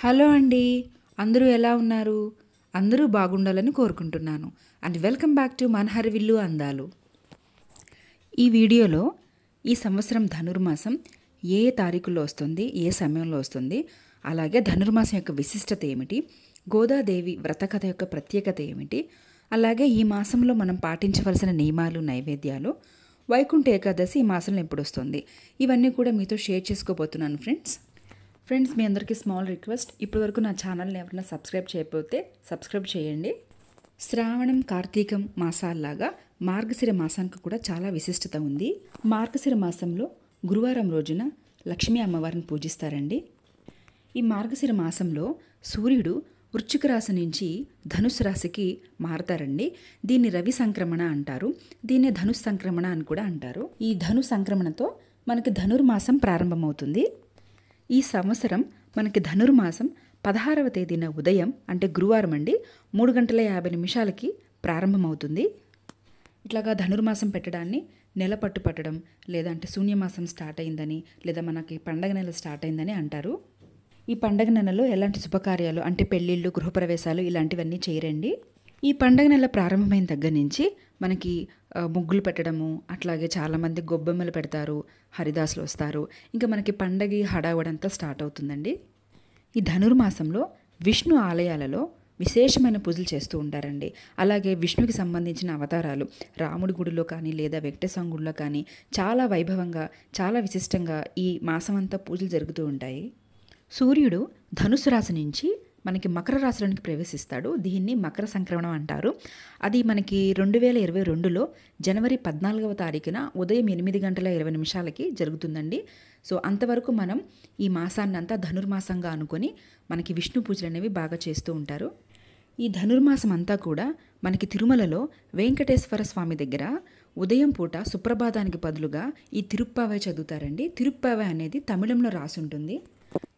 hello అండి అందరూ ఎలా ఉన్నారు అందరూ బాగుండాలని కోరుకుంటున్నాను అండ్ వెల్కమ్ బ్యాక్ టు మనహర్ విల్లు అందాలు ఈ వీడియోలో ఈ సంవత్సరం ధనుర్మాసం ఏ తారీఖులో వస్తుంది ఏ సమయంలో వస్తుంది అలాగే ధనుర్మాసం యొక్క విశిష్టత ఏమిటి గోదాదేవి వ్రతకథ యొక్క ప్రత్యేకత ఏమిటి అలాగే ఈ మాసంలో మనం పాటించవలసిన నియమాలు నైవేద్యాలు వైకుంఠ ఏకాదశి ఈ మాసంలో ఎప్పుడు వస్తుంది ఇవన్నీ కూడా మీతో షేర్ చేసుకోబోతున్నాను ఫ్రెండ్స్ ఫ్రెండ్స్ మీ అందరికీ స్మాల్ రిక్వెస్ట్ ఇప్పటివరకు నా ఛానల్ని ఎవరైనా సబ్స్క్రైబ్ చేయకపోతే సబ్స్క్రైబ్ చేయండి శ్రావణం కార్తీకం మాసాల్లాగా మార్గశిర మాసానికి కూడా చాలా విశిష్టత ఉంది మార్గశిర మాసంలో గురువారం రోజున లక్ష్మీ అమ్మవారిని పూజిస్తారండి ఈ మార్గశిర మాసంలో సూర్యుడు వృశ్చిక రాశి నుంచి ధనుసు రాశికి మారతారండి దీన్ని రవి సంక్రమణ అంటారు దీన్నే ధనుస్ సంక్రమణ అని కూడా అంటారు ఈ ధను సంక్రమణతో మనకి ధనుర్మాసం ప్రారంభమవుతుంది ఈ సంవత్సరం మనకి ధనుర్మాసం పదహారవ తేదీన ఉదయం అంటే గురువారం అండి మూడు గంటల యాభై నిమిషాలకి ప్రారంభమవుతుంది ఇట్లాగా ధనుర్మాసం పెట్టడాన్ని నెల పట్టు పట్టడం లేదా అంటే శూన్యమాసం స్టార్ట్ అయిందని లేదా మనకి పండగ నెల స్టార్ట్ అయిందని అంటారు ఈ పండగ నెలలో ఎలాంటి శుభకార్యాలు అంటే పెళ్ళిళ్ళు గృహప్రవేశాలు ఇలాంటివన్నీ చేయరండి ఈ పండగ నెల ప్రారంభమైన దగ్గర నుంచి మనకి ముగ్గులు పెట్టడము అట్లాగే చాలామంది గొబ్బెమ్మలు పెడతారు హరిదాసులు వస్తారు ఇంకా మనకి పండగ హడావడంతా స్టార్ట్ అవుతుందండి ఈ ధనుర్మాసంలో విష్ణు ఆలయాలలో విశేషమైన పూజలు చేస్తూ ఉంటారండి అలాగే విష్ణుకి సంబంధించిన అవతారాలు రాముడి గుడిలో కానీ లేదా వెంకటేశ్వర గుడిలో కానీ చాలా వైభవంగా చాలా విశిష్టంగా ఈ మాసమంతా పూజలు జరుగుతూ ఉంటాయి సూర్యుడు ధనుసు రాశి నుంచి మనకి మకర రాశిలోనికి ప్రవేశిస్తాడు దీన్ని మకర సంక్రమణం అంటారు అది మనకి రెండు వేల ఇరవై రెండులో జనవరి పద్నాలుగవ తారీఖున ఉదయం ఎనిమిది గంటల ఇరవై నిమిషాలకి జరుగుతుందండి సో అంతవరకు మనం ఈ మాసాన్నంతా ధనుర్మాసంగా అనుకొని మనకి విష్ణు పూజలు అనేవి బాగా చేస్తూ ఉంటారు ఈ ధనుర్మాసం అంతా కూడా మనకి తిరుమలలో వెంకటేశ్వర స్వామి దగ్గర ఉదయం పూట సుప్రభాతానికి బదులుగా ఈ తిరుప్పావై చదువుతారండి తిరుప్పావై అనేది తమిళంలో రాసి ఉంటుంది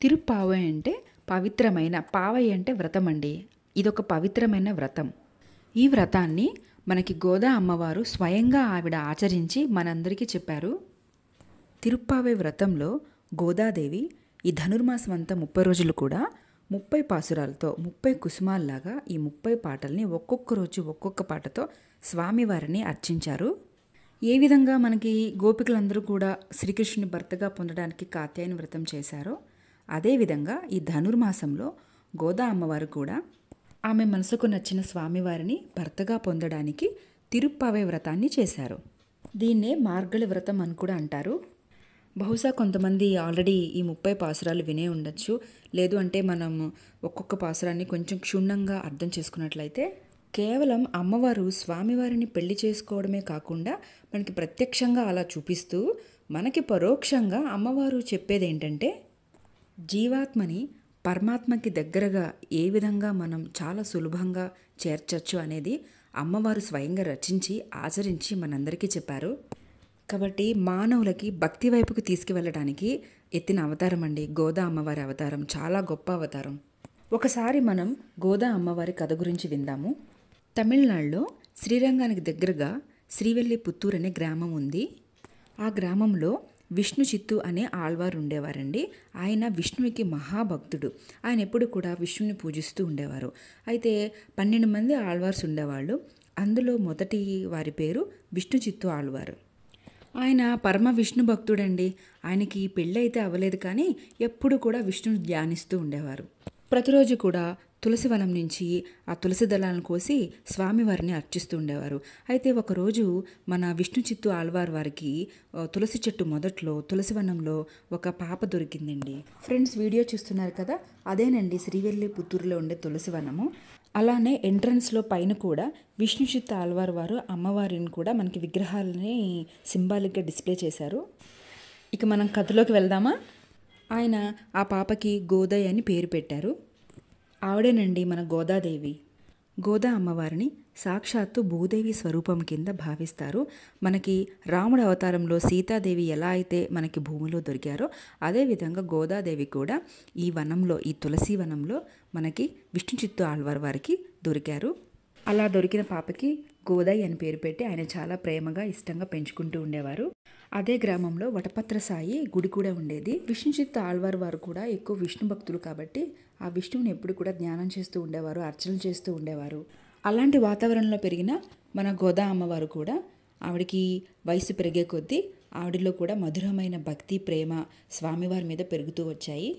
తిరుప్పావై అంటే పవిత్రమైన పావై అంటే వ్రతం అండి ఇదొక పవిత్రమైన వ్రతం ఈ వ్రతాన్ని మనకి గోదా అమ్మవారు స్వయంగా ఆవిడ ఆచరించి మనందరికీ చెప్పారు తిరుప్పావే వ్రతంలో గోదాదేవి ఈ ధనుర్మాసం అంతా ముప్పై రోజులు కూడా ముప్పై పాసురాలతో ముప్పై కుసుమాల్లాగా ఈ ముప్పై పాటల్ని ఒక్కొక్క రోజు ఒక్కొక్క పాటతో స్వామివారిని అర్చించారు ఏ విధంగా మనకి గోపికలందరూ కూడా శ్రీకృష్ణుని భర్తగా పొందడానికి కాత్యాయని వ్రతం చేశారో అదేవిధంగా ఈ ధనుర్మాసంలో గోదా అమ్మవారు కూడా ఆమె మనసుకు నచ్చిన స్వామివారిని భర్తగా పొందడానికి తిరుప్పవే వ్రతాన్ని చేశారు దీన్నే మార్గళి వ్రతం అని కూడా అంటారు బహుశా కొంతమంది ఆల్రెడీ ఈ ముప్పై పాసురాలు వినే ఉండొచ్చు లేదు అంటే మనం ఒక్కొక్క పాసురాన్ని కొంచెం క్షుణ్ణంగా అర్థం చేసుకున్నట్లయితే కేవలం అమ్మవారు స్వామివారిని పెళ్లి చేసుకోవడమే కాకుండా మనకి ప్రత్యక్షంగా అలా చూపిస్తూ మనకి పరోక్షంగా అమ్మవారు చెప్పేది ఏంటంటే జీవాత్మని పరమాత్మకి దగ్గరగా ఏ విధంగా మనం చాలా సులభంగా చేర్చచ్చు అనేది అమ్మవారు స్వయంగా రచించి ఆచరించి మనందరికీ చెప్పారు కాబట్టి మానవులకి భక్తి వైపుకు తీసుకువెళ్ళడానికి ఎత్తిన అవతారం అండి గోదా అమ్మవారి అవతారం చాలా గొప్ప అవతారం ఒకసారి మనం గోదా అమ్మవారి కథ గురించి విందాము తమిళనాడులో శ్రీరంగానికి దగ్గరగా శ్రీవెల్లి పుత్తూరు అనే గ్రామం ఉంది ఆ గ్రామంలో విష్ణు చిత్తు అనే ఆళ్వారు ఉండేవారండి ఆయన విష్ణువుకి మహాభక్తుడు ఆయన ఎప్పుడు కూడా విష్ణుని పూజిస్తూ ఉండేవారు అయితే పన్నెండు మంది ఆళ్వార్స్ ఉండేవాళ్ళు అందులో మొదటి వారి పేరు విష్ణు చిత్తు ఆళ్వారు ఆయన పరమ విష్ణు భక్తుడండి ఆయనకి పెళ్ళైతే అవ్వలేదు కానీ ఎప్పుడు కూడా విష్ణుని ధ్యానిస్తూ ఉండేవారు ప్రతిరోజు కూడా తులసివనం నుంచి ఆ తులసి దళాలను కోసి స్వామివారిని అర్చిస్తూ ఉండేవారు అయితే ఒకరోజు మన విష్ణు చిత్తు ఆల్వార్ వారికి తులసి చెట్టు మొదట్లో తులసివనంలో ఒక పాప దొరికిందండి ఫ్రెండ్స్ వీడియో చూస్తున్నారు కదా అదేనండి శ్రీవెల్లి పుత్తూరులో ఉండే తులసివనము అలానే ఎంట్రన్స్లో పైన కూడా చిత్తు ఆళ్వారు వారు అమ్మవారిని కూడా మనకి విగ్రహాలని సింబాలిక్గా డిస్ప్లే చేశారు ఇక మనం కథలోకి వెళ్దామా ఆయన ఆ పాపకి గోదయ్ అని పేరు పెట్టారు ఆవిడేనండి మన గోదాదేవి గోదా అమ్మవారిని సాక్షాత్తు భూదేవి స్వరూపం కింద భావిస్తారు మనకి రాముడు అవతారంలో సీతాదేవి ఎలా అయితే మనకి భూమిలో దొరికారో అదేవిధంగా గోదాదేవి కూడా ఈ వనంలో ఈ తులసి వనంలో మనకి విష్ణుచిత్తు ఆళ్వార్ వారికి దొరికారు అలా దొరికిన పాపకి గోదాయి అని పేరు పెట్టి ఆయన చాలా ప్రేమగా ఇష్టంగా పెంచుకుంటూ ఉండేవారు అదే గ్రామంలో వటపత్ర సాయి గుడి కూడా ఉండేది విష్ణుచిత్ ఆళ్వార్ వారు కూడా ఎక్కువ విష్ణు భక్తులు కాబట్టి ఆ విష్ణువుని ఎప్పుడు కూడా ధ్యానం చేస్తూ ఉండేవారు అర్చన చేస్తూ ఉండేవారు అలాంటి వాతావరణంలో పెరిగిన మన గోదా అమ్మవారు కూడా ఆవిడకి వయసు పెరిగే కొద్దీ ఆవిడలో కూడా మధురమైన భక్తి ప్రేమ స్వామివారి మీద పెరుగుతూ వచ్చాయి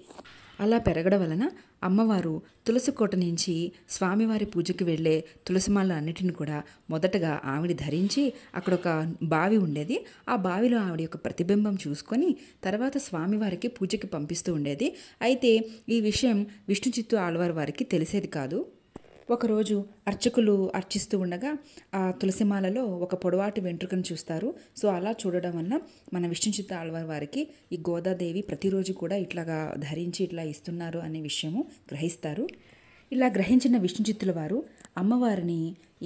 అలా పెరగడం వలన అమ్మవారు తులసికోట నుంచి స్వామివారి పూజకి వెళ్ళే తులసిమాల అన్నిటిని కూడా మొదటగా ఆవిడ ధరించి అక్కడ ఒక బావి ఉండేది ఆ బావిలో ఆవిడ యొక్క ప్రతిబింబం చూసుకొని తర్వాత స్వామివారికి పూజకి పంపిస్తూ ఉండేది అయితే ఈ విషయం విష్ణు చిత్తు వారికి తెలిసేది కాదు ఒకరోజు అర్చకులు అర్చిస్తూ ఉండగా ఆ తులసిమాలలో ఒక పొడవాటి వెంట్రుకను చూస్తారు సో అలా చూడడం వల్ల మన విష్ణుచిత్త ఆళ్వారి వారికి ఈ గోదాదేవి ప్రతిరోజు కూడా ఇట్లాగా ధరించి ఇట్లా ఇస్తున్నారు అనే విషయము గ్రహిస్తారు ఇలా గ్రహించిన విష్ణుచిత్తుల వారు అమ్మవారిని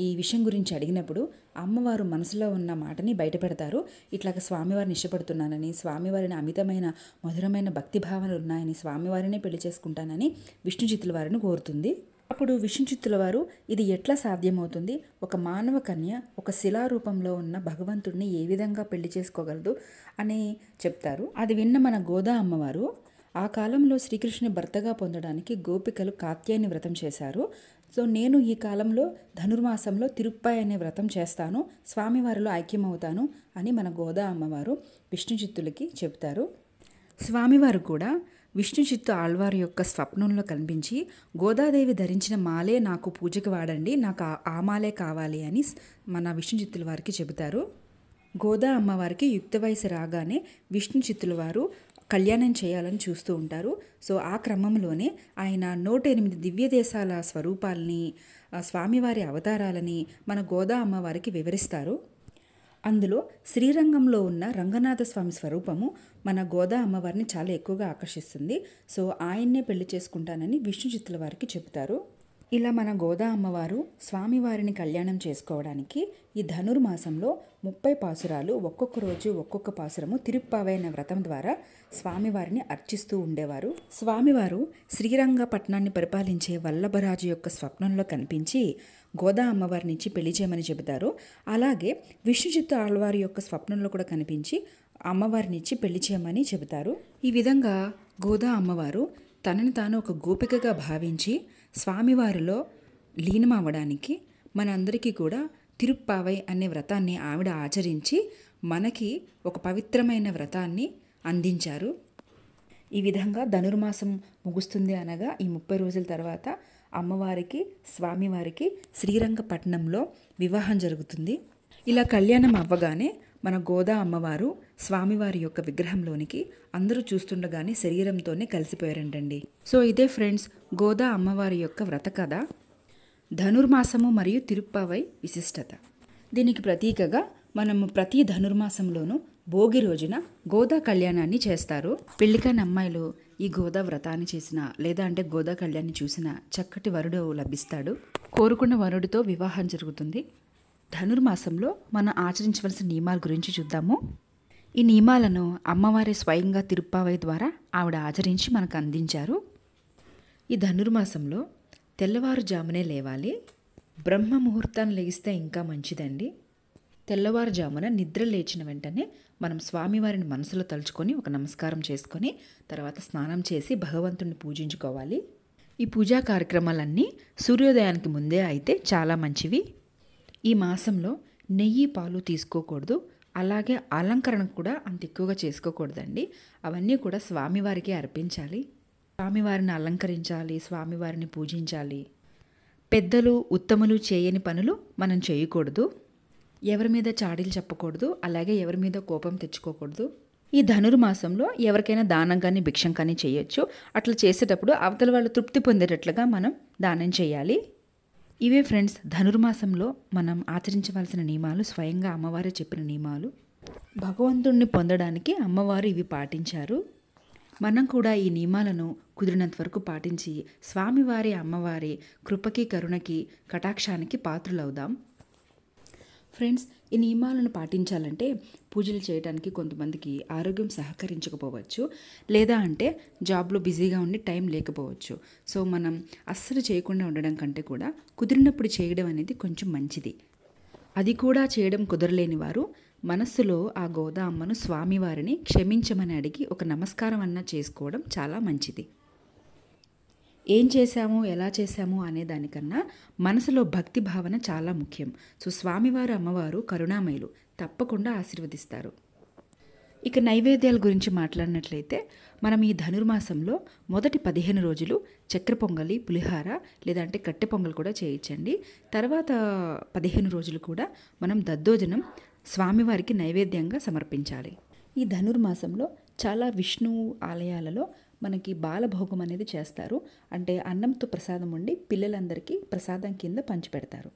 ఈ విషయం గురించి అడిగినప్పుడు అమ్మవారు మనసులో ఉన్న మాటని బయటపెడతారు ఇట్లాగ స్వామివారిని ఇష్టపడుతున్నానని స్వామివారిని అమితమైన మధురమైన భక్తి భావనలు ఉన్నాయని స్వామివారినే పెళ్లి చేసుకుంటానని విష్ణుచిత్తుల వారిని కోరుతుంది అప్పుడు విష్ణుచిత్తుల వారు ఇది ఎట్లా సాధ్యమవుతుంది ఒక మానవ కన్య ఒక శిలారూపంలో ఉన్న భగవంతుడిని ఏ విధంగా పెళ్లి చేసుకోగలదు అని చెప్తారు అది విన్న మన గోదా అమ్మవారు ఆ కాలంలో శ్రీకృష్ణుని భర్తగా పొందడానికి గోపికలు కాత్యాయని వ్రతం చేశారు సో నేను ఈ కాలంలో ధనుర్మాసంలో తిరుప్పాయి అనే వ్రతం చేస్తాను స్వామివారిలో ఐక్యమవుతాను అని మన గోదా అమ్మవారు విష్ణుచిత్తులకి చెప్తారు స్వామివారు కూడా విష్ణుచిత్తు ఆళ్వారు యొక్క స్వప్నంలో కనిపించి గోదాదేవి ధరించిన మాలే నాకు పూజకి వాడండి నాకు ఆ మాలే కావాలి అని మన విష్ణుచిత్తుల వారికి చెబుతారు గోదా అమ్మవారికి యుక్త వయసు రాగానే విష్ణుచిత్తుల వారు కళ్యాణం చేయాలని చూస్తూ ఉంటారు సో ఆ క్రమంలోనే ఆయన నూట ఎనిమిది దివ్య దేశాల స్వరూపాలని స్వామివారి అవతారాలని మన గోదా అమ్మవారికి వివరిస్తారు అందులో శ్రీరంగంలో ఉన్న రంగనాథ స్వామి స్వరూపము మన గోదా అమ్మవారిని చాలా ఎక్కువగా ఆకర్షిస్తుంది సో ఆయన్నే పెళ్లి చేసుకుంటానని విష్ణు చిత్తుల వారికి చెబుతారు ఇలా మన గోదా అమ్మవారు స్వామివారిని కళ్యాణం చేసుకోవడానికి ఈ ధనుర్మాసంలో ముప్పై పాసురాలు ఒక్కొక్క రోజు ఒక్కొక్క పాసురము తిరుప్పావైన వ్రతం ద్వారా స్వామివారిని అర్చిస్తూ ఉండేవారు స్వామివారు శ్రీరంగపట్నాన్ని పరిపాలించే వల్లభరాజు యొక్క స్వప్నంలో కనిపించి గోదా అమ్మవారి నుంచి పెళ్లి చేయమని చెబుతారు అలాగే విష్ణుచిత్తు ఆళ్వారి యొక్క స్వప్నంలో కూడా కనిపించి అమ్మవారినిచ్చి పెళ్లి చేయమని చెబుతారు ఈ విధంగా గోదా అమ్మవారు తనని తాను ఒక గోపికగా భావించి స్వామివారిలో లీనమవ్వడానికి మనందరికీ కూడా తిరుప్పావై అనే వ్రతాన్ని ఆవిడ ఆచరించి మనకి ఒక పవిత్రమైన వ్రతాన్ని అందించారు ఈ విధంగా ధనుర్మాసం ముగుస్తుంది అనగా ఈ ముప్పై రోజుల తర్వాత అమ్మవారికి స్వామివారికి శ్రీరంగపట్నంలో వివాహం జరుగుతుంది ఇలా కళ్యాణం అవ్వగానే మన గోదా అమ్మవారు స్వామివారి యొక్క విగ్రహంలోనికి అందరూ చూస్తుండగానే శరీరంతోనే కలిసిపోయారంటండి సో ఇదే ఫ్రెండ్స్ గోదా అమ్మవారి యొక్క వ్రత కథ ధనుర్మాసము మరియు తిరుప్పావై విశిష్టత దీనికి ప్రతీకగా మనము ప్రతి ధనుర్మాసంలోనూ భోగి రోజున గోదా కళ్యాణాన్ని చేస్తారు పెళ్లికాని అమ్మాయిలు ఈ గోదా వ్రతాన్ని చేసిన లేదా అంటే గోదా కళ్యాణాన్ని చూసిన చక్కటి వరుడు లభిస్తాడు కోరుకున్న వరుడితో వివాహం జరుగుతుంది ధనుర్మాసంలో మనం ఆచరించవలసిన నియమాల గురించి చూద్దాము ఈ నియమాలను అమ్మవారి స్వయంగా తిరుప్పావై ద్వారా ఆవిడ ఆచరించి మనకు అందించారు ఈ ధనుర్మాసంలో తెల్లవారుజామునే లేవాలి బ్రహ్మ ముహూర్తాన్ని లెగిస్తే ఇంకా మంచిదండి తెల్లవారుజామున నిద్ర లేచిన వెంటనే మనం స్వామివారిని మనసులో తలుచుకొని ఒక నమస్కారం చేసుకొని తర్వాత స్నానం చేసి భగవంతుణ్ణి పూజించుకోవాలి ఈ పూజా కార్యక్రమాలన్నీ సూర్యోదయానికి ముందే అయితే చాలా మంచివి ఈ మాసంలో నెయ్యి పాలు తీసుకోకూడదు అలాగే అలంకరణ కూడా అంత ఎక్కువగా చేసుకోకూడదండి అవన్నీ కూడా స్వామివారికి అర్పించాలి స్వామివారిని అలంకరించాలి స్వామివారిని పూజించాలి పెద్దలు ఉత్తములు చేయని పనులు మనం చేయకూడదు ఎవరి మీద చాడీలు చెప్పకూడదు అలాగే ఎవరి మీద కోపం తెచ్చుకోకూడదు ఈ ధనుర్మాసంలో ఎవరికైనా దానం కానీ భిక్షం కానీ చేయొచ్చు అట్లా చేసేటప్పుడు అవతల వాళ్ళు తృప్తి పొందేటట్లుగా మనం దానం చేయాలి ఇవే ఫ్రెండ్స్ ధనుర్మాసంలో మనం ఆచరించవలసిన నియమాలు స్వయంగా అమ్మవారు చెప్పిన నియమాలు భగవంతుణ్ణి పొందడానికి అమ్మవారు ఇవి పాటించారు మనం కూడా ఈ నియమాలను కుదిరినంత వరకు పాటించి స్వామివారి అమ్మవారి కృపకి కరుణకి కటాక్షానికి పాత్రులవుదాం ఫ్రెండ్స్ ఈ నియమాలను పాటించాలంటే పూజలు చేయడానికి కొంతమందికి ఆరోగ్యం సహకరించకపోవచ్చు లేదా అంటే జాబ్లో బిజీగా ఉండి టైం లేకపోవచ్చు సో మనం అస్సలు చేయకుండా ఉండడం కంటే కూడా కుదిరినప్పుడు చేయడం అనేది కొంచెం మంచిది అది కూడా చేయడం కుదరలేని వారు మనస్సులో ఆ గోదా అమ్మను స్వామివారిని క్షమించమని అడిగి ఒక నమస్కారం అన్నా చేసుకోవడం చాలా మంచిది ఏం చేశాము ఎలా చేశాము అనే దానికన్నా మనసులో భక్తి భావన చాలా ముఖ్యం సో స్వామివారు అమ్మవారు కరుణామయులు తప్పకుండా ఆశీర్వదిస్తారు ఇక నైవేద్యాల గురించి మాట్లాడినట్లయితే మనం ఈ ధనుర్మాసంలో మొదటి పదిహేను రోజులు చక్ర పొంగలి పులిహార లేదంటే కట్టె పొంగల్ కూడా చేయించండి తర్వాత పదిహేను రోజులు కూడా మనం దద్దోజనం స్వామివారికి నైవేద్యంగా సమర్పించాలి ఈ ధనుర్మాసంలో చాలా విష్ణు ఆలయాలలో మనకి బాలభోగం అనేది చేస్తారు అంటే అన్నంతో ప్రసాదం ఉండి పిల్లలందరికీ ప్రసాదం కింద పంచిపెడతారు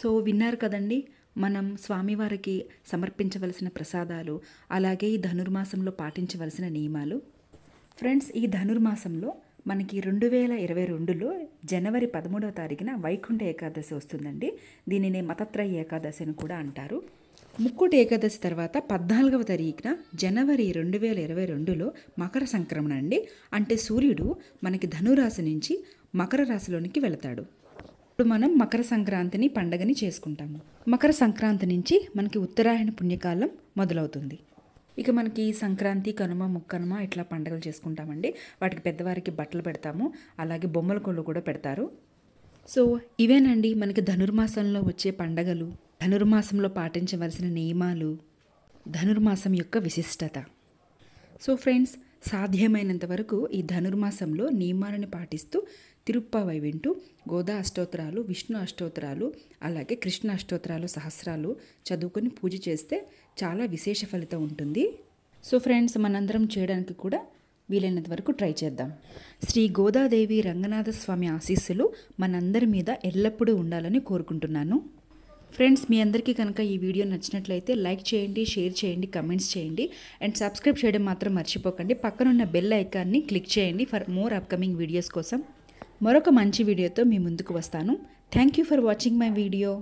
సో విన్నారు కదండి మనం స్వామివారికి సమర్పించవలసిన ప్రసాదాలు అలాగే ఈ ధనుర్మాసంలో పాటించవలసిన నియమాలు ఫ్రెండ్స్ ఈ ధనుర్మాసంలో మనకి రెండు వేల ఇరవై రెండులో జనవరి పదమూడవ తారీఖున వైకుంఠ ఏకాదశి వస్తుందండి దీనినే మతత్రయ ఏకాదశి అని కూడా అంటారు ముక్కోటి ఏకాదశి తర్వాత పద్నాలుగవ తారీఖున జనవరి రెండు వేల ఇరవై రెండులో మకర సంక్రమణ అండి అంటే సూర్యుడు మనకి ధనురాశి నుంచి మకర రాశిలోనికి వెళతాడు ఇప్పుడు మనం మకర సంక్రాంతిని పండగని చేసుకుంటాము మకర సంక్రాంతి నుంచి మనకి ఉత్తరాయణ పుణ్యకాలం మొదలవుతుంది ఇక మనకి సంక్రాంతి కనుమ ముక్కనుమ ఇట్లా పండగలు చేసుకుంటామండి వాటికి పెద్దవారికి బట్టలు పెడతాము అలాగే బొమ్మల కొళ్ళు కూడా పెడతారు సో ఇవేనండి మనకి ధనుర్మాసంలో వచ్చే పండగలు ధనుర్మాసంలో పాటించవలసిన నియమాలు ధనుర్మాసం యొక్క విశిష్టత సో ఫ్రెండ్స్ సాధ్యమైనంత వరకు ఈ ధనుర్మాసంలో నియమాలను పాటిస్తూ తిరుప్పవై వింటూ గోదా అష్టోత్తరాలు విష్ణు అష్టోత్తరాలు అలాగే కృష్ణ అష్టోత్తరాలు సహస్రాలు చదువుకొని పూజ చేస్తే చాలా విశేష ఫలితం ఉంటుంది సో ఫ్రెండ్స్ మనందరం చేయడానికి కూడా వీలైనంత వరకు ట్రై చేద్దాం శ్రీ గోదాదేవి రంగనాథ స్వామి ఆశీస్సులు మనందరి మీద ఎల్లప్పుడూ ఉండాలని కోరుకుంటున్నాను ఫ్రెండ్స్ మీ అందరికీ కనుక ఈ వీడియో నచ్చినట్లయితే లైక్ చేయండి షేర్ చేయండి కమెంట్స్ చేయండి అండ్ సబ్స్క్రైబ్ చేయడం మాత్రం మర్చిపోకండి పక్కనున్న బెల్ ఐకాన్ని క్లిక్ చేయండి ఫర్ మోర్ అప్కమింగ్ వీడియోస్ కోసం మరొక మంచి వీడియోతో మీ ముందుకు వస్తాను thank for watching my video